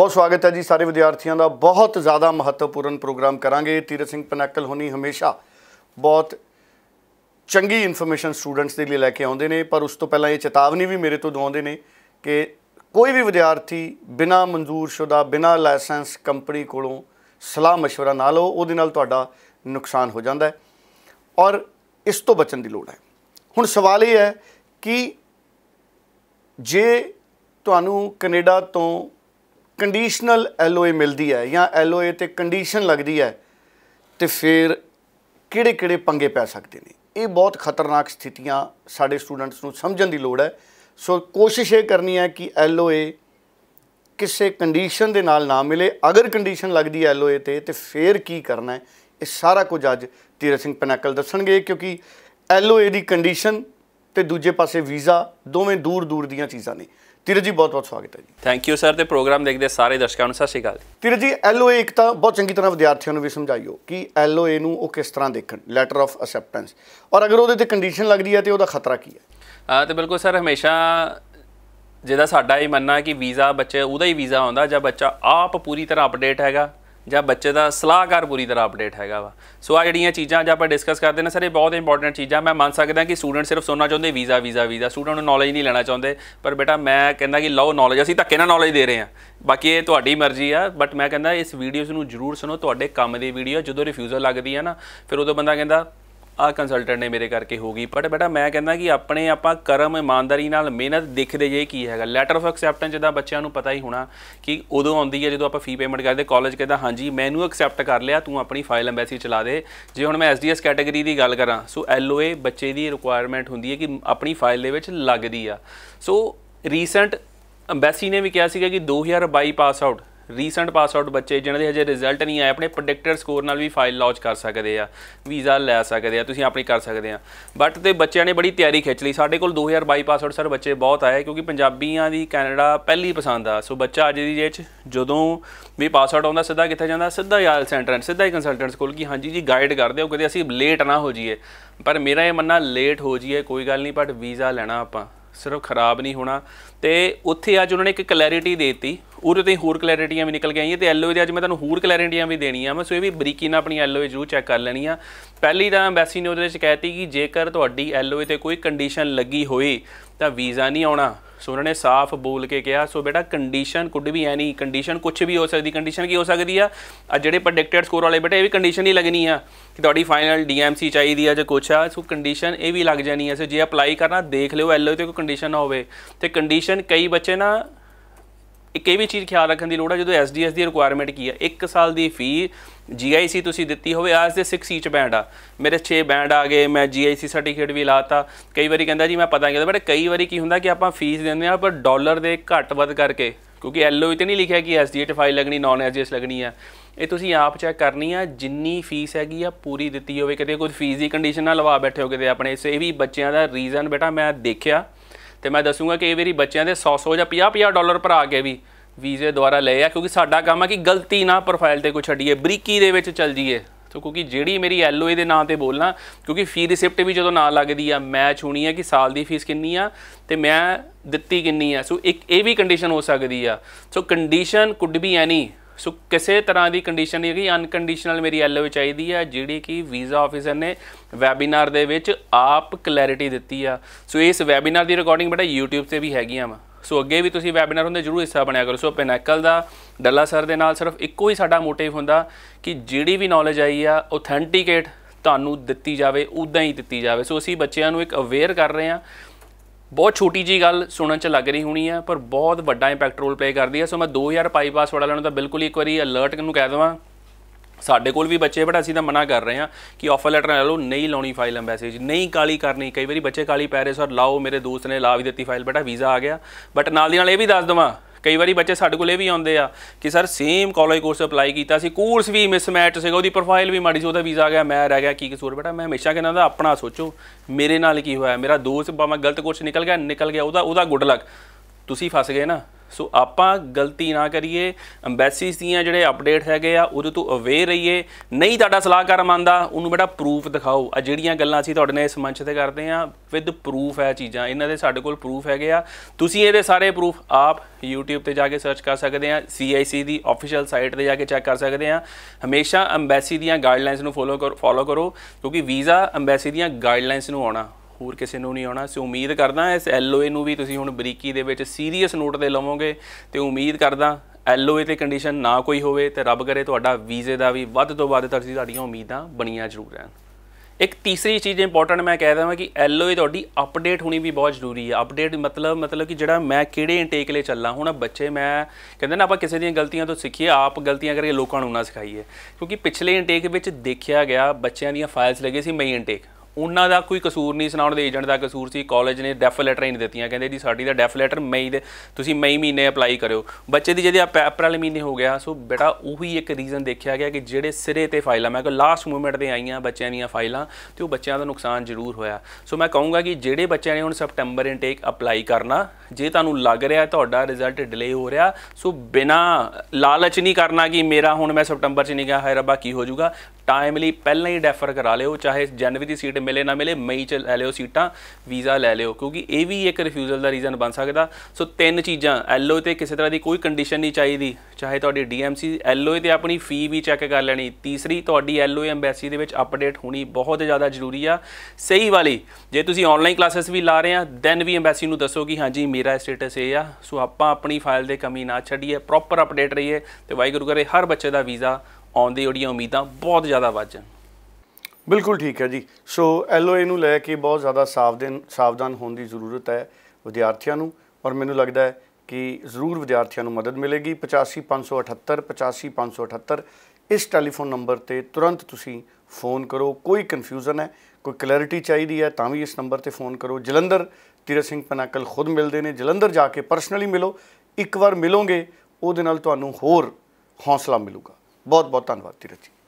ਬਹੁਤ ਸਵਾਗਤ ਹੈ ਜੀ ਸਾਰੇ ਵਿਦਿਆਰਥੀਆਂ ਦਾ ਬਹੁਤ ਜ਼ਿਆਦਾ ਮਹੱਤਵਪੂਰਨ ਪ੍ਰੋਗਰਾਮ ਕਰਾਂਗੇ ਤੀਰਤ ਸਿੰਘ ਪਨੈਕਲ ਹੋਣੀ ਹਮੇਸ਼ਾ ਬਹੁਤ ਚੰਗੀ ਇਨਫੋਰਮੇਸ਼ਨ ਸਟੂਡੈਂਟਸ ਦੇ ਲਈ ਲੈ ਕੇ ਆਉਂਦੇ ਨੇ ਪਰ ਉਸ ਤੋਂ ਪਹਿਲਾਂ ਇਹ ਚੇਤਾਵਨੀ ਵੀ ਮੇਰੇ ਤੋਂ ਦਵਾਉਂਦੇ ਨੇ ਕਿ ਕੋਈ ਵੀ ਵਿਦਿਆਰਥੀ ਬਿਨਾ ਮਨਜ਼ੂਰਸ਼ੁਦਾ ਬਿਨਾ ਲਾਇਸੈਂਸ ਕੰਪਨੀ ਕੋਲੋਂ ਸਲਾਹ مشورہ ਨਾ ਲਓ ਉਹਦੇ ਨਾਲ ਤੁਹਾਡਾ ਨੁਕਸਾਨ ਹੋ ਜਾਂਦਾ ਹੈ ਔਰ ਇਸ ਤੋਂ ਬਚਣ ਦੀ ਲੋੜ ਹੈ ਹੁਣ ਸਵਾਲ ਇਹ ਹੈ ਕਿ ਜੇ ਤੁਹਾਨੂੰ ਕੈਨੇਡਾ ਤੋਂ ਕੰਡੀਸ਼ਨਲ ਐਲੋਏ ਮਿਲਦੀ ਹੈ ਜਾਂ ਐਲੋਏ ਤੇ ਕੰਡੀਸ਼ਨ ਲੱਗਦੀ ਹੈ ਤੇ ਫਿਰ ਕਿਹੜੇ ਕਿਹੜੇ ਪੰਗੇ ਪੈ ਸਕਦੇ ਨੇ ਇਹ ਬਹੁਤ ਖਤਰਨਾਕ ਸਥਿਤੀਆਂ ਸਾਡੇ ਸਟੂਡੈਂਟਸ ਨੂੰ ਸਮਝਣ ਦੀ ਲੋੜ ਹੈ ਸੋ ਕੋਸ਼ਿਸ਼ ਇਹ ਕਰਨੀ ਹੈ ਕਿ ਐਲੋਏ ਕਿਸੇ ਕੰਡੀਸ਼ਨ ਦੇ ਨਾਲ ਨਾ ਮਿਲੇ ਅਗਰ ਕੰਡੀਸ਼ਨ ਲੱਗਦੀ ਹੈ ਐਲੋਏ ਤੇ ਤੇ ਫਿਰ ਕੀ ਕਰਨਾ ਹੈ ਇਹ ਸਾਰਾ ਕੁਝ ਅੱਜ ਤੀਰਥ ਸਿੰਘ ਪਨੈਕਲ ਦੱਸਣਗੇ ਕਿਉਂਕਿ ਐਲਓਏ ਦੀ ਕੰਡੀਸ਼ਨ ਤੇ ਦੂਜੇ ਪਾਸੇ ਵੀਜ਼ਾ ਦੋਵੇਂ ਦੂਰ ਦੂਰ ਦੀਆਂ ਚੀਜ਼ਾਂ ਨੇ ਤੀਰਜ ਜੀ ਬਹੁਤ ਬਹੁਤ ਸਵਾਗਤ ਹੈ ਜੀ ਥੈਂਕ ਯੂ ਸਰ ਤੇ ਪ੍ਰੋਗਰਾਮ ਦੇਖਦੇ ਸਾਰੇ ਦਰਸ਼ਕਾਂ ਨੂੰ ਸਤਿ ਸ਼੍ਰੀ ਅਕਾਲ ਤੀਰਜ ਜੀ ਐਲਓਏ ਇੱਕ ਤਾਂ ਬਹੁਤ ਚੰਗੀ ਤਰ੍ਹਾਂ ਵਿਦਿਆਰਥੀਆਂ ਨੂੰ ਵੀ ਸਮਝਾਈਓ ਕਿ ਐਲਓਏ ਨੂੰ ਉਹ ਕਿਸ ਤਰ੍ਹਾਂ ਦੇਖਣ ਲੈਟਰ ਆਫ ਅਸੈਪਟੈਂਸ ਔਰ ਅਗਰ ਉਹਦੇ ਤੇ ਕੰਡੀਸ਼ਨ ਲੱਗਦੀ ਹੈ ਤੇ ਉਹਦਾ ਖਤਰਾ ਕੀ ਹੈ ਤੇ ਬਿਲਕੁਲ ਸਰ ਹਮੇਸ਼ਾ ਜਿਹਦਾ ਸਾਡਾ ਇਹ ਮੰਨਣਾ ਹੈ ਕਿ ਵੀਜ਼ਾ ਬੱਚੇ ਉਹਦਾ ਹੀ ਵੀਜ਼ਾ ਹੁੰਦਾ ਜਾਂ ਬੱਚਾ ਆਪ ਪੂਰੀ ਤਰ੍ਹਾਂ ਅਪਡੇਟ ਹੈਗਾ ਜਾਂ ਬੱਚੇ ਦਾ ਸਲਾਹਕਾਰ ਪੂਰੀ ਤਰ੍ਹਾਂ ਅਪਡੇਟ ਹੈਗਾ ਵਾ ਸੋ ਆ ਜਿਹੜੀਆਂ ਚੀਜ਼ਾਂ ਜਾਂ ਆਪਾਂ ਡਿਸਕਸ ਕਰਦੇ ਨੇ ਸਰ ਇਹ ਬਹੁਤ ਇੰਪੋਰਟੈਂਟ ਚੀਜ਼ਾਂ ਮੈਂ ਮੰਨ ਸਕਦਾ ਕਿ ਸਟੂਡੈਂਟ ਸਿਰਫ ਸੁਣਨਾ ਚਾਹੁੰਦੇ ਵੀਜ਼ਾ ਵੀਜ਼ਾ ਵੀਜ਼ਾ ਸਟੂਡੈਂਟ ਨੂੰ ਨੌਲੇਜ ਨਹੀਂ ਲੈਣਾ ਚਾਹੁੰਦੇ ਪਰ ਬੇਟਾ ਮੈਂ ਕਹਿੰਦਾ ਕਿ ਲਓ ਨੌਲੇਜ ਅਸੀਂ ਧੱਕੇ ਨਾਲ ਨੌਲੇਜ ਦੇ ਰਹੇ ਹਾਂ ਬਾਕੀ ਇਹ ਤੁਹਾਡੀ ਮਰਜ਼ੀ ਆ ਬਟ ਮੈਂ ਕਹਿੰਦਾ ਇਸ ਵੀਡੀਓਜ਼ ਨੂੰ ਜ਼ਰੂਰ ਸੁਣੋ ਤੁਹਾਡੇ ਕੰਮ ਦੀ ਵੀਡੀਓ ਜਦੋਂ ਰਿਫਿਊਜ਼ਲ ਲੱਗਦੀ ਹੈ ਨਾ ਫਿਰ ਉਦੋਂ ਬੰਦਾ ਕਹਿੰਦਾ ਆ ਕੰਸਲਟੈਂਟ ਨੇ ਮੇਰੇ ਕਰਕੇ ਹੋ ਗਈ ਬਟ ਬੇਟਾ ਮੈਂ ਕਹਿੰਦਾ ਕਿ ਆਪਣੇ ਆਪਾਂ ਕਰਮ ਇਮਾਨਦਾਰੀ ਨਾਲ ਮਿਹਨਤ ਦੇਖਦੇ ਜੇ ਕੀ ਹੈਗਾ ਲੈਟਰ ਆਫ ਐਕਸੈਪਟੈਂਸ ਜਿਹਦਾ ਬੱਚਿਆਂ ਨੂੰ ਪਤਾ ਹੀ ਹੋਣਾ ਕਿ ਉਦੋਂ ਆਉਂਦੀ ਹੈ ਜਦੋਂ ਆਪਾਂ ਫੀ ਪੇਮੈਂਟ ਕਰਦੇ ਕਾਲਜ ਕਹਿੰਦਾ ਹਾਂਜੀ ਮੈਨੂੰ ਐਕਸੈਪਟ ਕਰ ਲਿਆ ਤੂੰ ਆਪਣੀ ਫਾਈਲ ਐਮਬੈਸੀ ਚਲਾ ਦੇ ਜੇ ਹੁਣ ਮੈਂ ਐਸਡੀਐਸ ਕੈਟਾਗਰੀ ਦੀ ਗੱਲ ਕਰਾਂ ਸੋ ਐਲਓਏ ਬੱਚੇ ਦੀ ਰਿਕੁਆਇਰਮੈਂਟ ਹੁੰਦੀ ਹੈ ਕਿ ਆਪਣੀ ਫਾਈਲ ਦੇ ਵਿੱਚ ਲੱਗਦੀ ਆ ਸੋ ਰੀਸੈਂਟ ਐਮਬੈਸੀ ਨੇ ਵੀ ਕਿਹਾ ਸੀਗਾ ਕਿ 2022 pass out recent pass out ਬੱਚੇ ਜਿਨ੍ਹਾਂ ਦੇ ਹਜੇ ਰਿਜ਼ਲਟ ਨਹੀਂ ਆਏ ਆਪਣੇ ਪ੍ਰੈਡਿਕਟਰ ਸਕੋਰ ਨਾਲ ਵੀ ਫਾਈਲ ਲਾਂਚ ਕਰ ਸਕਦੇ ਆ ਵੀਜ਼ਾ ਲੈ ਸਕਦੇ ਆ ਤੁਸੀਂ ਆਪਣੀ ਕਰ ਸਕਦੇ ਆ ਬਟ ਤੇ ਬੱਚਿਆਂ ਨੇ ਬੜੀ ਤਿਆਰੀ ਖਿੱਚ ਲਈ ਸਾਡੇ ਕੋਲ 2022 ਪਾਸ ਆਊਟ ਸਰ ਬੱਚੇ ਬਹੁਤ ਆਏ ਕਿਉਂਕਿ ਪੰਜਾਬੀਆਂ ਦੀ ਕੈਨੇਡਾ ਪਹਿਲੀ ਪਸੰਦ ਆ ਸੋ ਬੱਚਾ ਅੱਜ ਦੀ ਚ ਜਦੋਂ ਵੀ ਪਾਸ ਆਊਟ ਆਉਂਦਾ ਸਿੱਧਾ ਕਿੱਥੇ ਜਾਂਦਾ ਸਿੱਧਾ ਯਾਲ ਸੈਂਟਰ ਸਿੱਧਾ ਹੀ ਕੰਸਲਟੈਂਟਸ ਕੋਲ ਕਿ ਹਾਂਜੀ ਜੀ ਗਾਈਡ ਕਰਦੇ ਹੋ ਕਦੇ ਅਸੀਂ ਲੇਟ ਨਾ ਹੋ ਜਾਈਏ ਪਰ ਮੇਰਾ ਇਹ ਮੰਨਣਾ ਲੇਟ ਹੋ ਜਾਈਏ ਕੋਈ ਗੱਲ ਨਹੀਂ ਬਟ ਵੀਜ਼ਾ ਲੈਣਾ ਆਪਾਂ ਸਿਰਫ ਖਰਾਬ ਨਹੀਂ ਹੋਣਾ ਤੇ ਉੱਥੇ ਅੱਜ ਉਹਨਾਂ ਨੇ ਇੱਕ ਕਲੈਰਿਟੀ ਦੇਤੀ ਉਹਦੇ ਤੇ ਹੋਰ ਕਲੈਰਿਟੀਆਂ ਵੀ ਨਿਕਲ ਗਈਆਂ ਤੇ ਐਲਓਏ ਦੇ ਅੱਜ ਮੈਂ ਤੁਹਾਨੂੰ ਹੋਰ ਕਲੈਰਿਟੀਆਂ ਵੀ ਦੇਣੀਆਂ ਮੈਂ ਸੋ ਇਹ ਵੀ ਬਰੀਕੀ ਨਾਲ ਆਪਣੀ ਐਲਓਏ ਜੂ ਚੈੱਕ ਕਰ ਲੈਣੀ ਆ ਪਹਿਲੀ ਤਾਂ ਐਮਬੈਸੀ ਨੇ ਉਹਦੇ ਵਿੱਚ ਕਹਿਤੀ ਕਿ ਜੇਕਰ ਤੁਹਾਡੀ ਐਲਓਏ ਤੇ ਕੋਈ ਕੰਡੀਸ਼ਨ ਲੱਗੀ ਹੋਈ ਤਾਂ ਵੀਜ਼ਾ ਨਹੀਂ ਆਉਣਾ ਸੋ ਉਹਨਾਂ ਨੇ ਸਾਫ਼ ਬੋਲ ਕੇ ਕਿਹਾ ਸੋ ਬੇਟਾ condition could be any condition ਕੁਝ ਵੀ ਹੋ ਸਕਦੀ ਕੰਡੀਸ਼ਨ ਕੀ ਹੋ ਸਕਦੀ ਆ ਆ ਜਿਹੜੇ ਪ੍ਰੈਡਿਕਟਡ ਸਕੋਰ ਵਾਲੇ ਬੇਟਾ ਇਹ ਵੀ ਕੰਡੀਸ਼ਨ ਹੀ ਲੱਗਣੀ ਆ ਕਿ ਤੁਹਾਡੀ ਫਾਈਨਲ ਡੀਐਮਸੀ ਚਾਹੀਦੀ ਆ ਜਾਂ ਕੁਛ ਆ ਸੋ ਕੰਡੀਸ਼ਨ ਇਹ ਵੀ ਲੱਗ ਜਾਣੀ ਆ ਸੋ ਜੇ ਅਪਲਾਈ ਕਰਨਾ ਦੇਖ ਲਿਓ ਐਲਓ ਤੇ ਕੋਈ ਕੰਡੀਸ਼ਨ ਨਾ ਹੋਵੇ ਤੇ ਕੰਡੀਸ਼ਨ ਕਈ ਬੱਚੇ ਨਾ ਇੱਕ ਇਹ ਵੀ ਚੀਜ਼ ਖਿਆਲ ਰੱਖਣ ਦੀ ਲੋੜ ਹੈ ਜਦੋਂ ਐਸਡੀਐਸ ਦੀ ਰਿਕੁਆਇਰਮੈਂਟ ਕੀ ਹੈ 1 ਸਾਲ ਦੀ ਫੀ ਜੀਆਈਸੀ ਤੁਸੀਂ ਦਿੱਤੀ ਹੋਵੇ ਆਸ ਦੇ 6 ਸੀਚ ਬੈਂਡ ਆ ਮੇਰੇ 6 ਬੈਂਡ ਆ ਗਏ ਮੈਂ ਜੀਆਈਸੀ ਸਰਟੀਫਿਕੇਟ ਵੀ ਲਾਤਾ ਕਈ ਵਾਰੀ ਕਹਿੰਦਾ ਜੀ ਮੈਂ ਪਤਾ ਨਹੀਂ ਕਿ ਬਟ ਕਈ ਵਾਰੀ ਕੀ ਹੁੰਦਾ ਕਿ ਆਪਾਂ ਫੀਸ ਦਿੰਦੇ ਆ ਪਰ ਡਾਲਰ ਦੇ ਘੱਟ ਵੱਧ ਕਰਕੇ ਕਿਉਂਕਿ ਐਲਓਏ e ਤੇ ਨਹੀਂ ਲਿਖਿਆ ਕਿ ਐਸਡੀਐਸ ਫਾਈਲ ਲੱਗਣੀ ਨਾਨ ਐਸਡੀਐਸ ਲੱਗਣੀ ਆ ਇਹ ਤੁਸੀਂ ਆਪ ਚੈੱਕ ਕਰਨੀ ਆ ਜਿੰਨੀ ਫੀਸ ਹੈਗੀ ਆ ਪੂਰੀ ਦਿੱਤੀ ਹੋਵੇ ਕਿਤੇ ਕੋਈ ਫੀਸ ਦੀ ਕੰਡੀਸ਼ਨ ਨਾ ਲਵਾ ਬੈਠੇ ਹੋ ਕਿਤੇ ਆਪਣੇ ਇਸੇ ਵੀ ਬੱਚਿਆਂ ਦਾ ਰੀਜ਼ਨ ਬੇਟਾ ਮੈਂ ਦੇਖਿਆ ਤੇ ਮੈਂ ਦੱਸੂਗਾ ਕਿ ਇਹ ਵੇਰੀ ਬੱਚਿਆਂ ਦੇ 100-100 ਜਾਂ 50-50 ਡਾਲਰ ਭਰਾ ਕੇ ਵੀ ਵੀਜ਼ੇ ਦੁਆਰਾ ਲਏ ਆ ਕਿਉਂਕਿ ਸਾਡਾ ਕੰਮ ਆ ਕਿ ਗਲਤੀ ਨਾ ਪ੍ਰੋਫਾਈਲ ਤੇ ਕੁਛ ਛੱਡੀਏ ਬਰੀਕੀ ਦੇ ਵਿੱਚ ਚੱਲ ਜਾਈਏ ਤੋ ਕਿਉਂਕਿ ਜਿਹੜੀ ਮੇਰੀ ਐਲਓਏ ਦੇ ਨਾਂ ਤੇ ਬੋਲਣਾ ਕਿਉਂਕਿ ਫੀ ਰਿਸਿਪਟ ਵੀ ਜਦੋਂ ਨਾਂ ਲੱਗਦੀ ਆ ਮੈਚ ਹੋਣੀ ਆ ਕਿ ਸਾਲ ਦੀ ਫੀਸ ਕਿੰਨੀ ਆ ਤੇ ਮੈਂ ਦਿੱਤੀ ਕਿੰਨੀ ਆ ਸੋ ਇੱਕ ਇਹ ਵੀ ਕੰਡੀਸ਼ਨ ਹੋ ਸਕਦੀ ਆ so condition could be any so ਕਿਸੇ ਤਰ੍ਹਾਂ ਦੀ ਕੰਡੀਸ਼ਨ ਨਹੀਂ ਹੈਗੀ ਅਨਕੰਡੀਸ਼ਨਲ ਮੇਰੀ ਐਲਓ ਚਾਹੀਦੀ ਆ ਜਿਹੜੀ ਕਿ ਵੀਜ਼ਾ ਆਫੀਸਰ ਨੇ ਵੈਬਿਨਾਰ ਦੇ ਵਿੱਚ ਆਪ ਕਲੈਰਿਟੀ ਦਿੱਤੀ ਆ ਸੋ ਇਸ ਵੈਬਿਨਾਰ ਦੀ ਰਿਕਾਰਡਿੰਗ ਬੜਾ YouTube ਤੇ ਵੀ ਹੈਗੀਆਂ ਵਾ ਸੋ ਅੱਗੇ ਵੀ ਤੁਸੀਂ ਵੈਬਿਨਾਰ ਹੁੰਦੇ ਜਰੂਰ ਹਿੱਸਾ ਬਣਿਆ ਕਰੋ ਸੋ ਪੈਨੈਕਲ ਦਾ ਡੱਲਾ ਸਰ ਦੇ ਨਾਲ ਸਿਰਫ ਇੱਕੋ ਹੀ ਸਾਡਾ ਮੋਟਿਵ ਹੁੰਦਾ ਕਿ ਜਿਹੜੀ ਵੀ ਨੌਲੇਜ ਆਈ ਆ ਆਥੈਂਟੀਕੇਟ ਤੁਹਾਨੂੰ ਦਿੱਤੀ ਜਾਵੇ ਉਦਾਂ ਹੀ ਦਿੱਤੀ ਜਾਵੇ ਸੋ ਅਸੀਂ ਬੱਚਿਆਂ ਨੂੰ ਇੱਕ ਅਵੇਅਰ ਕਰ ਰਹੇ ਆ ਬਹੁਤ ਛੋਟੀ ਜੀ ਗੱਲ ਸੁਣਨ ਚ ਲੱਗ ਰਹੀ ਹੋਣੀ ਆ ਪਰ ਬਹੁਤ ਵੱਡਾ ਇੰਪੈਕਟ ਰੋਲ ਪਲੇ ਕਰਦੀ ਆ ਸੋ ਮੈਂ 2000 ਪਾਈ ਪਾਸ ਵਾਲਿਆਂ ਨੂੰ ਤਾਂ ਬਿਲਕੁਲ ਇੱਕ ਵਾਰੀ ਅਲਰਟ ਨੂੰ ਕਹਿ ਦਵਾਂ ਸਾਡੇ ਕੋਲ ਵੀ ਬੱਚੇ ਬਟ ਅਸੀਂ ਤਾਂ ਮਨਾ ਕਰ ਰਹੇ ਆ ਕਿ ਆਫਰ ਲੈਟਰ ਲੈ ਲਓ ਨਹੀਂ ਲਾਉਣੀ ਫਾਈਲ ਐਮਬੈਸੀ ਨਹੀਂ ਕਾਲੀ ਕਰਨੀ ਕਈ ਵਾਰੀ ਬੱਚੇ ਕਾਲੀ ਪੈ ਰਹੇ ਸਰ ਲਾਓ ਮੇਰੇ ਦੋਸਤ ਨੇ ਲਾ ਵੀ ਦਿੱਤੀ ਫਾਈਲ ਬਟਾ ਵੀਜ਼ਾ ਆ ਗਿਆ ਬਟ ਨਾਲ ਦੀ ਨਾਲ ਇਹ ਵੀ ਦੱਸ ਦਵਾਂ ਕਈ ਵਾਰੀ ਬੱਚੇ ਸਾਡੇ ਕੋਲ ਇਹ ਵੀ ਆਉਂਦੇ ਆ ਕਿ sir same college course apply ਕੀਤਾ ਸੀ ਕੋਰਸ ਵੀ ਮਿਸਮੈਚ ਸੀਗਾ ਉਹਦੀ ਪ੍ਰੋਫਾਈਲ ਵੀ ਮਾੜੀ ਸੀ ਉਹਦਾ ਵੀਜ਼ਾ ਆ ਗਿਆ ਮੈਂ ਰਹਿ ਗਿਆ ਕੀ ਕਸੂਰ ਬੇਟਾ ਮੈਂ ਹਮੇਸ਼ਾ ਕਹਿੰਦਾ ਹੁੰਦਾ ਆਪਣਾ ਸੋਚੋ ਮੇਰੇ ਨਾਲ ਕੀ ਹੋਇਆ ਮੇਰਾ ਦੋਸਤ ਮੈਂ ਗਲਤ ਕੋਰਸ ਨਿਕਲ ਗਿਆ ਨਿਕਲ ਗਿਆ ਉਹਦਾ ਉਹਦਾ ਗੁੱਡ ਲੱਕ ਤੁਸੀਂ ਫਸ ਗਏ ਨਾ ਸੋ ਆਪਾਂ ਗਲਤੀ ਨਾ ਕਰੀਏ ਅੰਬੈਸੀਸ ਦੀਆਂ ਜਿਹੜੇ ਅਪਡੇਟ ਹੈਗੇ ਆ ਉਹਦੇ ਤੋਂ ਅਵੇਅਰ ਰਹੀਏ ਨਹੀਂ ਤੁਹਾਡਾ ਸਲਾਹਕਾਰ ਮੰਨਦਾ ਉਹਨੂੰ ਬੇਟਾ ਪ੍ਰੂਫ ਦਿਖਾਓ ਆ ਜਿਹੜੀਆਂ ਗੱਲਾਂ ਅਸੀਂ ਤੁਹਾਡੇ ਨਾਲ ਇਸ ਮੰਚ ਤੇ ਕਰਦੇ ਆ ਵਿਦ ਪ੍ਰੂਫ ਹੈ ਚੀਜ਼ਾਂ ਇਹਨਾਂ ਦੇ ਸਾਡੇ ਕੋਲ ਪ੍ਰੂਫ ਹੈਗੇ ਆ ਤੁਸੀਂ ਇਹਦੇ ਸਾਰੇ ਪ੍ਰੂਫ ਆਪ YouTube ਤੇ ਜਾ ਕੇ ਸਰਚ ਕਰ ਸਕਦੇ ਆ CIC ਦੀ ਅਫੀਸ਼ੀਅਲ ਸਾਈਟ ਤੇ ਜਾ ਕੇ ਚੈੱਕ ਕਰ ਸਕਦੇ ਆ ਹਮੇਸ਼ਾ ਐਮਬੈਸੀ ਦੀਆਂ ਗਾਈਡਲਾਈਨਸ ਨੂੰ ਫੋਲੋ ਕਰੋ ਫੋਲੋ ਕਰੋ ਕਿਉਂਕਿ ਵੀਜ਼ਾ ਐਮਬੈਸੀ ਦੀਆਂ ਗਾਈਡਲਾਈਨਸ ਨੂੰ ਆਉਣਾ ਹੋਰ ਕਿਸੇ ਨੂੰ ਨਹੀਂ ਆਉਣਾ ਸੋ ਉਮੀਦ ਕਰਦਾ ਇਸ ਐਲਓਏ ਨੂੰ ਵੀ ਤੁਸੀਂ ਹੁਣ ਬਰੀਕੀ ਦੇ ਵਿੱਚ ਸੀਰੀਅਸ ਨੋਟ ਤੇ ਲਵੋਗੇ ਤੇ ਉਮੀਦ ਕਰਦਾ ਐਲਓਏ ਤੇ ਕੰਡੀਸ਼ਨ ਨਾ ਕੋਈ ਹੋਵੇ ਤੇ ਰੱਬ ਕਰੇ ਤੁਹਾਡਾ ਵੀਜ਼ੇ ਦਾ ਵੀ ਵੱਧ ਤੋਂ ਵੱਧ ਤਰਸੀ ਤੁਹਾਡੀਆਂ ਉਮੀਦਾਂ ਬਣੀਆਂ ਜ਼ਰੂਰ ਰਹਿਣ ਇੱਕ ਤੀਸਰੀ ਚੀਜ਼ ਇੰਪੋਰਟੈਂਟ ਮੈਂ ਕਹਿ ਦਵਾਂ ਕਿ ਐਲਓਏ ਤੁਹਾਡੀ ਅਪਡੇਟ ਹੋਣੀ ਵੀ ਬਹੁਤ ਜ਼ਰੂਰੀ ਹੈ ਅਪਡੇਟ ਮਤਲਬ ਮਤਲਬ ਕਿ ਜਿਹੜਾ ਮੈਂ ਕਿਹੜੇ ਇਨਟੇਕ ਲਈ ਚੱਲਾਂ ਹੁਣ ਬੱਚੇ ਮੈਂ ਕਹਿੰਦੇ ਨਾ ਆਪਾਂ ਕਿਸੇ ਦੀਆਂ ਗਲਤੀਆਂ ਤੋਂ ਸਿੱਖੀਏ ਆਪ ਗਲਤੀਆਂ ਕਰਕੇ ਲੋਕਾਂ ਨੂੰ ਨਾ ਸਿਖਾਈਏ ਕਿਉਂਕਿ ਪਿਛਲੇ ਇਨਟੇਕ ਵਿੱਚ ਦੇਖਿਆ ਗਿਆ ਬੱਚਿਆਂ ਦੀਆਂ ਫਾਈਲਸ ਲੱਗੇ ਸੀ ਮਈ ਇਨਟੇਕ ਉਹਨਾਂ ਦਾ ਕੋਈ ਕਸੂਰ ਨਹੀਂ ਸੁਣਾਉਣ ਦੇ ਏਜੰਟ ਦਾ ਕਸੂਰ ਸੀ ਕਾਲਜ ਨੇ ਡੈਫ ਲੈਟਰ ਹੀ ਨਹੀਂ ਦਿੱਤੀਆਂ ਕਹਿੰਦੇ ਜੀ ਸਾਡੀ ਦਾ ਡੈਫ ਲੈਟਰ ਮਈ ਦੇ ਤੁਸੀਂ ਮਈ ਮਹੀਨੇ ਅਪਲਾਈ ਕਰਿਓ ਬੱਚੇ ਦੀ ਜਿਹਦੇ ਅਪ੍ਰੈਲ ਮਹੀਨੇ ਹੋ ਗਿਆ ਸੋ ਬੇਟਾ ਉਹੀ ਇੱਕ ਰੀਜ਼ਨ ਦੇਖਿਆ ਗਿਆ ਕਿ ਜਿਹੜੇ ਸਿਰੇ ਤੇ ਫਾਈਲਾਂ ਮੈਂ ਕਿ ਲਾਸਟ ਮੂਮੈਂਟ ਤੇ ਆਈਆਂ ਬੱਚਿਆਂ ਦੀਆਂ ਫਾਈਲਾਂ ਤੇ ਉਹ ਬੱਚਿਆਂ ਦਾ ਨੁਕਸਾਨ ਜ਼ਰੂਰ ਹੋਇਆ ਸੋ ਮੈਂ ਕਹੂੰਗਾ ਕਿ ਜਿਹੜੇ ਬੱਚਿਆਂ ਨੇ ਹੁਣ ਸਪਟੈਂਬਰ ਇਨਟੇਕ ਅਪਲਾਈ ਕਰਨਾ ਜੇ ਤੁਹਾਨੂੰ ਲੱਗ ਰਿਹਾ ਤੁਹਾਡਾ ਰਿਜ਼ਲਟ ਡਿਲੇ ਹੋ ਰਿਹਾ ਸੋ ਬਿਨਾ ਲਾਲਚ ਨਹੀਂ ਕਰਨਾ ਕਿ ਮੇਰਾ ਹੁਣ ਮੈਂ ਸਪਟੈਂਬਰ ਚ ਨਹੀਂ ਗਿਆ ਹਾਏ ਰੱਬਾ ਕੀ ਹੋ ਜਾਊਗਾ ਟਾਈਮਲੀ ਪਹਿਲਾਂ ਹੀ ਡੈਫਰ ਕਰਾ ਲਿਓ ਚਾਹੇ ਜਨਵਰੀ ਦੀ ਸੀਟ ਮਿਲੇ ਨਾ ਮਿਲੇ ਮਈ ਚ ਲੈ ਲਿਓ ਸੀਟਾਂ ਵੀਜ਼ਾ ਲੈ ਲਿਓ ਕਿਉਂਕਿ ਇਹ ਵੀ ਇੱਕ ਰਿਫਿਊਜ਼ਲ ਦਾ ਰੀਜ਼ਨ ਬਣ ਸਕਦਾ ਸੋ ਤਿੰਨ ਚੀਜ਼ਾਂ ਐਲਓ ਤੇ ਕਿਸੇ ਤਰ੍ਹਾਂ ਦੀ ਕੋਈ ਕੰਡੀਸ਼ਨ ਨਹੀਂ ਚਾਹੀਦੀ ਚਾਹੇ ਤੁਹਾਡੀ ਡੀਐਮਸੀ ਐਲਓ ਤੇ ਆਪਣੀ ਫੀ ਵੀ ਚੈੱਕ ਕਰ ਲੈਣੀ ਤੀਸਰੀ ਤੁਹਾਡੀ ਐਲਓ ਐਮਬੈਸੀ ਦੇ ਵਿੱਚ ਅਪਡੇਟ ਹੋਣੀ ਬਹੁਤ ਜ਼ਿਆਦਾ ਜ਼ਰੂਰੀ ਆ ਸਹੀ ਵਾਲੀ ਜੇ ਤੁਸੀਂ ਆਨਲਾਈਨ ਕਲਾਸਿਸ ਵੀ ਲਾ ਰਹੇ ਆ ਦੈਨ ਵੀ ਐਮਬੈਸੀ ਨੂੰ ਦੱਸੋ ਕਿ ਹਾਂਜੀ ਮੇਰਾ ਸਟੇਟਸ ਇਹ ਆ ਸੋ ਆਪਾਂ ਆਪਣੀ ਫਾਈਲ ਦੇ ਕਮੀ ਨਾ ਛੱਡੀਏ ਪ੍ਰੋਪਰ ਅਪਡੇਟ ਰਹੀਏ ਤੇ ਵਾਹਿਗੁਰੂ ਕਰੇ ਹਰ ਬੱਚੇ ਦਾ ਵੀਜ਼ਾ ਆਉਂਦੇ ਜਿਹੜੀਆਂ ਉਮੀਦਾਂ ਬਹੁਤ ਜ਼ਿਆਦਾ ਵੱਜ ਜਾਣ ਬਿਲਕੁਲ ਠੀਕ ਹੈ ਜੀ ਸੋ ਐਲਓਏ ਨੂੰ ਲੈ ਕੇ ਬਹੁਤ ਜ਼ਿਆਦਾ ਸਾਵਧਾਨ ਸਾਵਧਾਨ ਹੋਣ ਦੀ ਜ਼ਰੂਰਤ ਹੈ ਵਿਦਿਆਰਥੀਆਂ ਨੂੰ ਔਰ ਮੈਨੂੰ ਲੱਗਦਾ ਹੈ ਕਿ ਜ਼ਰੂਰ ਵਿਦਿਆਰਥੀਆਂ ਨੂੰ ਮਦਦ ਮਿਲੇਗੀ 85578 85578 ਇਸ ਟੈਲੀਫੋਨ ਨੰਬਰ ਤੇ ਤੁਰੰਤ ਤੁਸੀਂ ਫੋਨ ਕਰੋ ਕੋਈ ਕਨਫਿਊਜ਼ਨ ਹੈ ਕੋਈ ਕਲੈਰਿਟੀ ਚਾਹੀਦੀ ਹੈ ਤਾਂ ਵੀ ਇਸ ਨੰਬਰ ਤੇ ਫੋਨ ਕਰੋ ਜਲੰਧਰ ਤੀਰਤ ਸਿੰਘ ਪਨਾਕਲ ਖੁਦ ਮਿਲਦੇ ਨੇ ਜਲੰਧਰ ਜਾ ਕੇ ਪਰਸਨਲੀ ਮਿਲੋ ਇੱਕ ਵਾਰ ਮਿਲੋਗੇ ਉਹਦੇ ਨਾਲ ਤੁਹਾਨੂੰ ਹੋਰ ਹੌਸਲਾ ਮਿਲੂਗਾ ਬਹੁਤ ਬਹੁਤ ਧੰਨਵਾਦ ਧੀਰਜ ਜੀ